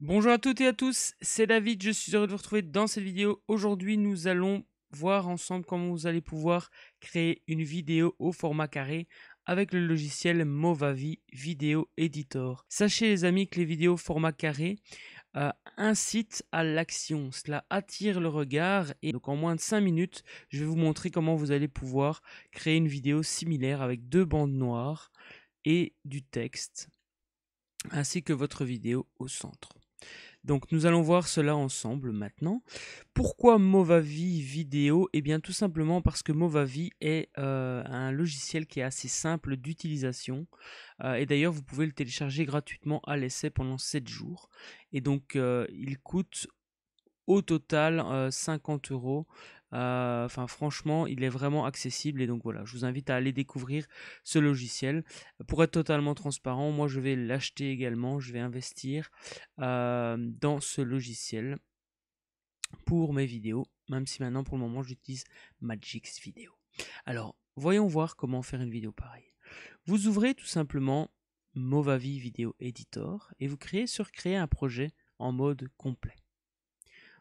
Bonjour à toutes et à tous, c'est David, je suis heureux de vous retrouver dans cette vidéo. Aujourd'hui, nous allons voir ensemble comment vous allez pouvoir créer une vidéo au format carré avec le logiciel Movavi Video Editor. Sachez les amis que les vidéos format carré euh, incitent à l'action, cela attire le regard et donc en moins de 5 minutes, je vais vous montrer comment vous allez pouvoir créer une vidéo similaire avec deux bandes noires et du texte ainsi que votre vidéo au centre. Donc nous allons voir cela ensemble maintenant. Pourquoi Movavi Vidéo Eh bien tout simplement parce que Movavi est euh, un logiciel qui est assez simple d'utilisation. Euh, et d'ailleurs vous pouvez le télécharger gratuitement à l'essai pendant 7 jours. Et donc euh, il coûte au total 50 euros euh, enfin, franchement, il est vraiment accessible et donc voilà, je vous invite à aller découvrir ce logiciel. Pour être totalement transparent, moi je vais l'acheter également, je vais investir euh, dans ce logiciel pour mes vidéos, même si maintenant pour le moment j'utilise Magix Video. Alors, voyons voir comment faire une vidéo pareille. Vous ouvrez tout simplement Movavi Video Editor et vous créez sur créer un projet en mode complet.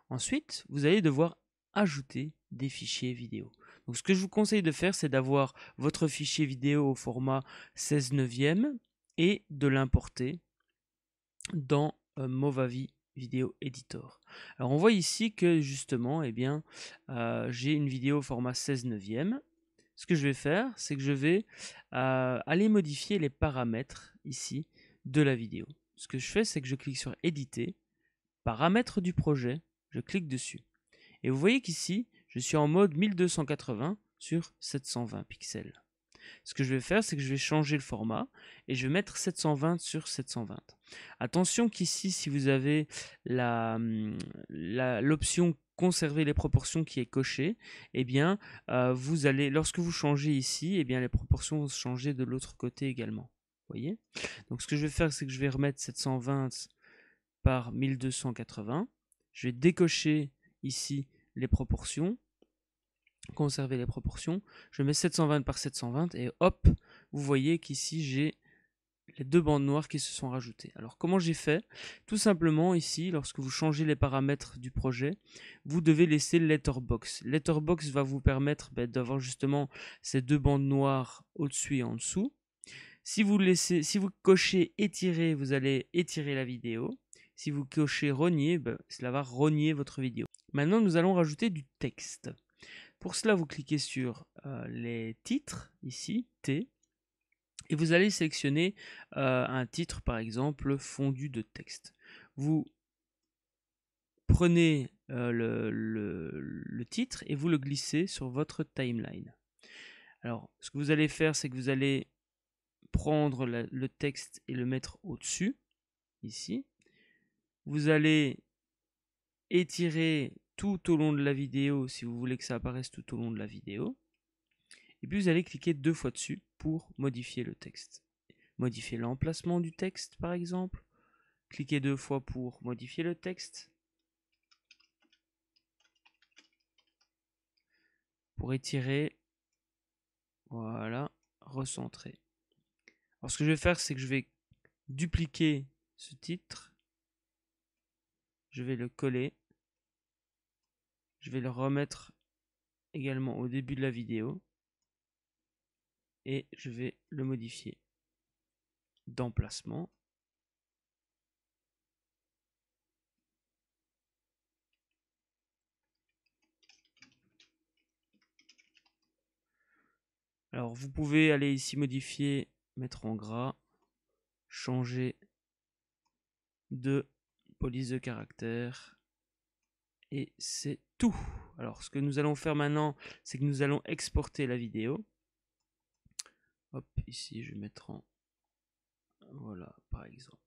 Ensuite, vous allez devoir ajouter des fichiers vidéo. Donc ce que je vous conseille de faire, c'est d'avoir votre fichier vidéo au format 16 neuvième et de l'importer dans euh, Movavi Video Editor. Alors on voit ici que justement, et eh bien, euh, j'ai une vidéo au format 16 neuvième. Ce que je vais faire, c'est que je vais euh, aller modifier les paramètres ici de la vidéo. Ce que je fais, c'est que je clique sur éditer, paramètres du projet, je clique dessus. Et vous voyez qu'ici, je suis en mode 1280 sur 720 pixels. Ce que je vais faire, c'est que je vais changer le format et je vais mettre 720 sur 720. Attention qu'ici, si vous avez hum, l'option conserver les proportions qui est cochée, eh bien, euh, vous allez, lorsque vous changez ici, eh bien, les proportions vont changer de l'autre côté également. voyez Donc, ce que je vais faire, c'est que je vais remettre 720 par 1280. Je vais décocher ici les proportions conserver les proportions, je mets 720 par 720 et hop, vous voyez qu'ici j'ai les deux bandes noires qui se sont rajoutées. Alors comment j'ai fait Tout simplement ici, lorsque vous changez les paramètres du projet, vous devez laisser Letterbox. Letterbox va vous permettre ben, d'avoir justement ces deux bandes noires au-dessus et en dessous. Si vous, laissez, si vous cochez étirer, vous allez étirer la vidéo. Si vous cochez rogner, ben, cela va rogner votre vidéo. Maintenant, nous allons rajouter du texte. Pour cela, vous cliquez sur euh, les titres, ici, T, et vous allez sélectionner euh, un titre, par exemple, fondu de texte. Vous prenez euh, le, titre et vous le glissez sur votre timeline. Alors, ce que vous allez faire, c'est que vous allez prendre le texte et le mettre au-dessus, ici. Vous allez étirer tout au long de la vidéo si vous voulez que ça apparaisse tout au long de la vidéo. Et puis vous allez cliquer deux fois dessus pour modifier le texte. Modifier l'emplacement du texte par exemple. Cliquez deux fois pour modifier le texte. Pour étirer. Voilà. Recentrer. Alors ce que je vais faire c'est que je vais dupliquer ce titre. Je vais le coller je vais le remettre également au début de la vidéo. Et je vais le modifier d'emplacement. Alors vous pouvez aller ici modifier, mettre en gras, changer de police de caractère. Et c'est tout. Alors ce que nous allons faire maintenant, c'est que nous allons exporter la vidéo. Hop, ici je vais mettre en... Voilà, par exemple.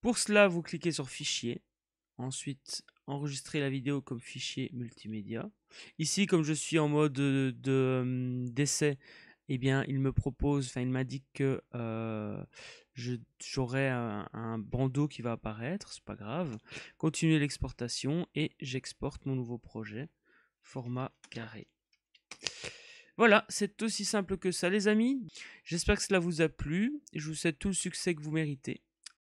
Pour cela, vous cliquez sur Fichier. Ensuite, enregistrer la vidéo comme fichier multimédia. Ici, comme je suis en mode euh, euh, d'essai, de, eh bien, il me propose, enfin, il m'a dit que euh, j'aurai un, bandeau qui va apparaître, c'est pas grave. Continuer l'exportation et j'exporte mon nouveau projet, format carré. Voilà, c'est aussi simple que ça, les amis. J'espère que cela vous a plu. Je vous souhaite tout le succès que vous méritez.